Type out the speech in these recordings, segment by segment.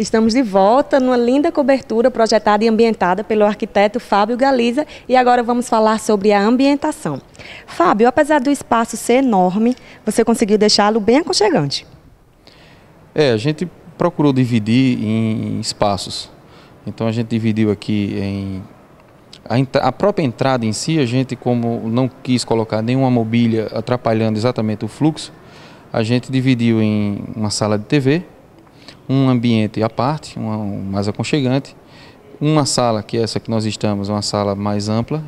Estamos de volta numa linda cobertura projetada e ambientada pelo arquiteto Fábio Galiza e agora vamos falar sobre a ambientação. Fábio, apesar do espaço ser enorme, você conseguiu deixá-lo bem aconchegante. É, a gente procurou dividir em espaços. Então a gente dividiu aqui em a, a, própria entrada em si, a gente como não quis colocar nenhuma mobília atrapalhando exatamente o fluxo, a gente dividiu em uma sala de TV, um ambiente à parte, uma, um mais aconchegante, uma sala, que é essa que nós estamos, uma sala mais ampla,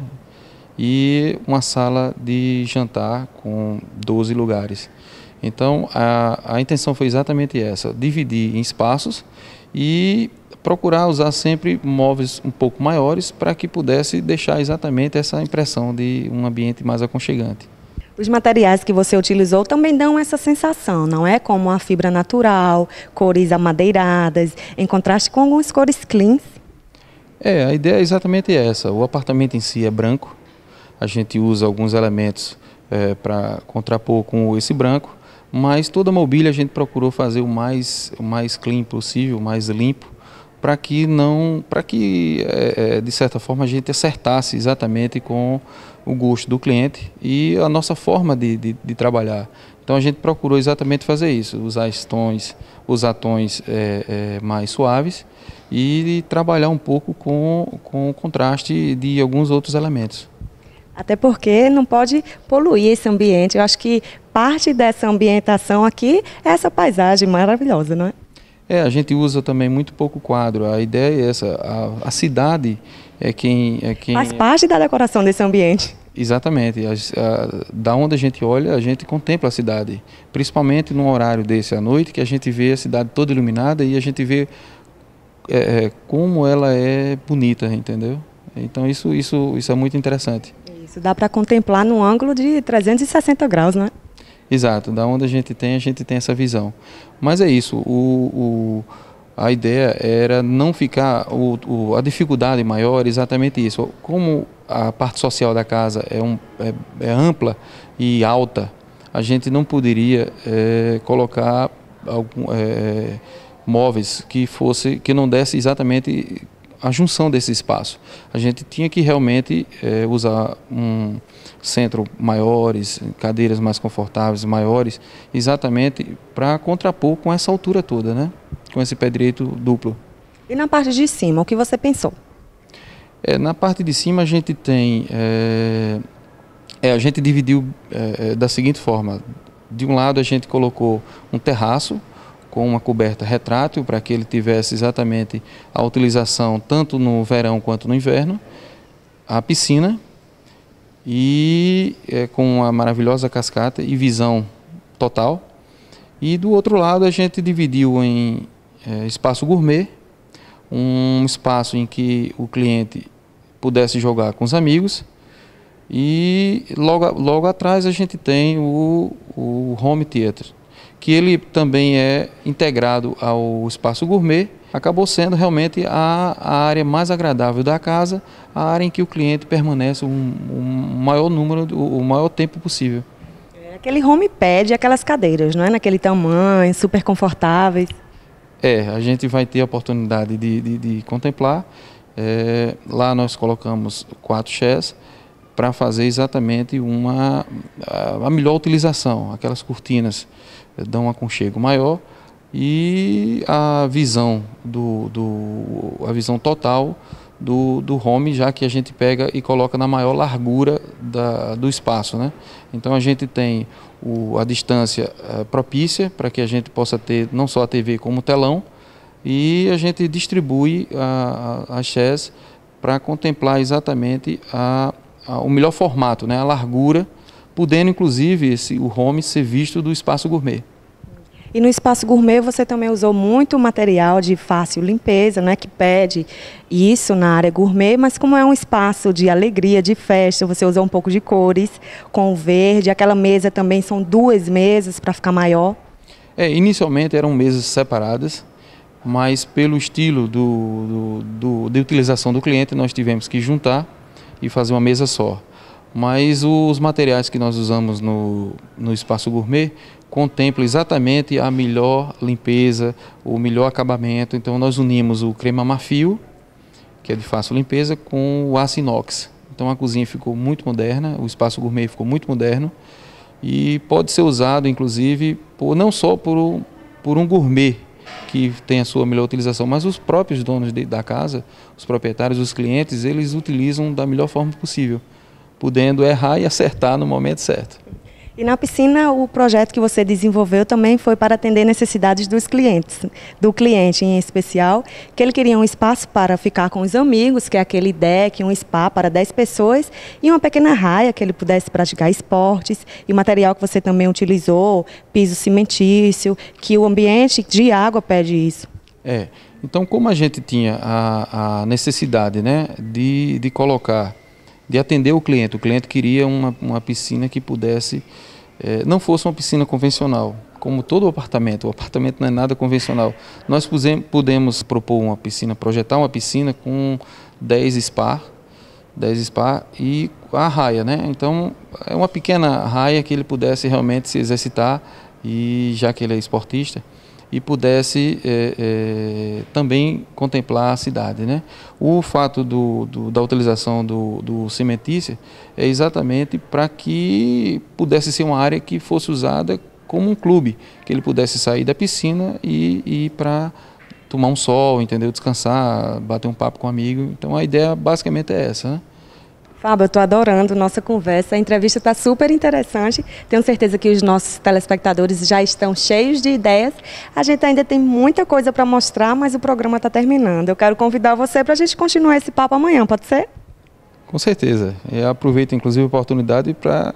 e uma sala de jantar com 12 lugares. Então, a, a intenção foi exatamente essa, dividir em espaços e procurar usar sempre móveis um pouco maiores para que pudesse deixar exatamente essa impressão de um ambiente mais aconchegante. Os materiais que você utilizou também dão essa sensação, não é? Como a fibra natural, cores amadeiradas, em contraste com algumas cores cleans. É, a ideia é exatamente essa. O apartamento em si é branco, a gente usa alguns elementos é, para contrapor com esse branco, mas toda a mobília a gente procurou fazer o mais, o mais clean possível, o mais limpo, para que não, para que é, é, de certa forma a gente acertasse exatamente com o gosto do cliente e a nossa forma de, de, de trabalhar. Então a gente procurou exatamente fazer isso, usar tons, usar tons é, é, mais suaves e trabalhar um pouco com, com o contraste de alguns outros elementos. Até porque não pode poluir esse ambiente. Eu acho que parte dessa ambientação aqui é essa paisagem maravilhosa, não é? É, a gente usa também muito pouco quadro. A ideia é essa, a, a cidade é quem, é quem... Faz parte da decoração desse ambiente. Exatamente. A, a, da onde a gente olha, a gente contempla a cidade. Principalmente num horário desse à noite, que a gente vê a cidade toda iluminada e a gente vê é, é como ela é bonita, entendeu? Então isso, isso, isso é muito interessante. Isso dá para contemplar num ângulo de 360 graus, né? Exato, da onde a gente tem, a gente tem essa visão. Mas é isso, o, o a ideia era não ficar, o, o, a dificuldade maior é exatamente isso. Como a parte social da casa é, um, é, é ampla e alta, a gente não poderia é, colocar algum, é, é, móveis que fosse que não desse exatamente a junção desse espaço. A gente tinha que realmente é, usar um centro maiores, cadeiras mais confortáveis, maiores, exatamente para contrapor com essa altura toda, né? com esse pé direito duplo. E na parte de cima, o que você pensou? É, na parte de cima a gente tem. É, é a gente dividiu é, da seguinte forma: de um lado a gente colocou um terraço com uma coberta retrátil para que ele tivesse exatamente a utilização tanto no verão quanto no inverno, a piscina e é, com uma maravilhosa cascata e visão total. E do outro lado a gente dividiu em é, espaço gourmet, um espaço em que o cliente pudesse jogar com os amigos. E logo, logo atrás a gente tem o, o home theater, que ele também é integrado ao espaço gourmet, acabou sendo realmente a, a área mais agradável da casa, a área em que o cliente permanece o um, um maior número, o maior tempo possível. É aquele home pad, aquelas cadeiras, não é? Naquele tamanho, super confortáveis. É, a gente vai ter a oportunidade de, de, de contemplar. É, lá nós colocamos quatro chés para fazer exatamente uma, a, melhor utilização. Aquelas cortinas eh, dão um aconchego maior e a visão do, do a visão total do, do home, já que a gente pega e coloca na maior largura da, do espaço. Né? Então a gente tem o, a distância eh, propícia para que a gente possa ter não só a TV como o telão e a gente distribui a, a, a para contemplar exatamente a, a, o melhor formato, né, a largura, podendo inclusive esse, o home ser visto do espaço gourmet. E no espaço gourmet você também usou muito material de fácil limpeza, né, que pede isso na área gourmet, mas como é um espaço de alegria, de festa, você usou um pouco de cores com verde, aquela mesa também são duas mesas para ficar maior. É, inicialmente eram mesas separadas, mas pelo estilo do, do, do, de utilização do cliente nós tivemos que juntar e fazer uma mesa só. Mas os materiais que nós usamos no, no espaço gourmet contemplam exatamente a melhor limpeza, o melhor acabamento. Então nós unimos o crema mafio, que é de fácil limpeza, com o aço inox. Então a cozinha ficou muito moderna, o espaço gourmet ficou muito moderno e pode ser usado, inclusive, por, não só por, por um gourmet que tem a sua melhor utilização, mas os próprios donos de, da casa, os proprietários, os clientes, eles utilizam da melhor forma possível, podendo errar e acertar no momento certo. E na piscina, o projeto que você desenvolveu também foi para atender necessidades dos clientes, do cliente em especial, que ele queria um espaço para ficar com os amigos, que é aquele deck, um spa para 10 pessoas, e uma pequena raia que ele pudesse praticar esportes, e o material que você também utilizou, piso cimentício, que o ambiente de água pede isso. É, então como a gente tinha a, a necessidade né, de, de colocar de atender o cliente. O cliente queria uma, uma piscina que pudesse, é, não fosse uma piscina convencional, como todo apartamento. O apartamento não é nada convencional. Nós pudemos propor uma piscina, projetar uma piscina com 10 spa, 10 spa e a raia, né? Então, é uma pequena raia que ele pudesse realmente se exercitar e já que ele é esportista, e pudesse é, é, também contemplar a cidade. Né? O fato do, do, da utilização do, do cimentício é exatamente para que pudesse ser uma área que fosse usada como um clube, que ele pudesse sair da piscina e, e ir para tomar um sol, entendeu? Descansar, bater um papo com um amigo. Então a ideia basicamente é essa, né? Fábio, eu estou adorando nossa conversa. A entrevista está super interessante. Tenho certeza que os nossos telespectadores já estão cheios de ideias. A gente ainda tem muita coisa para mostrar, mas o programa está terminando. Eu quero convidar você para a gente continuar esse papo amanhã, pode ser? Com certeza. Eu aproveito, inclusive, a oportunidade para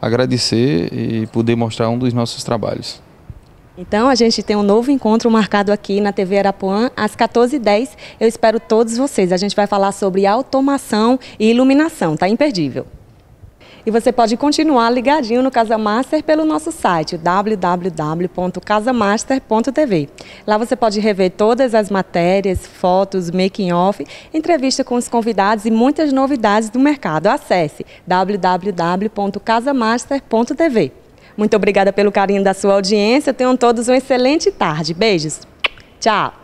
agradecer e poder mostrar um dos nossos trabalhos. Então, a gente tem um novo encontro marcado aqui na TV Arapuã, às 14h10. Eu espero todos vocês. A gente vai falar sobre automação e iluminação. Tá imperdível. E você pode continuar ligadinho no Casa Master pelo nosso site www.casamaster.tv. Lá você pode rever todas as matérias, fotos, making off, entrevista com os convidados e muitas novidades do mercado. Acesse www.casamaster.tv. Muito obrigada pelo carinho da sua audiência. Tenham todos uma excelente tarde. Beijos. Tchau.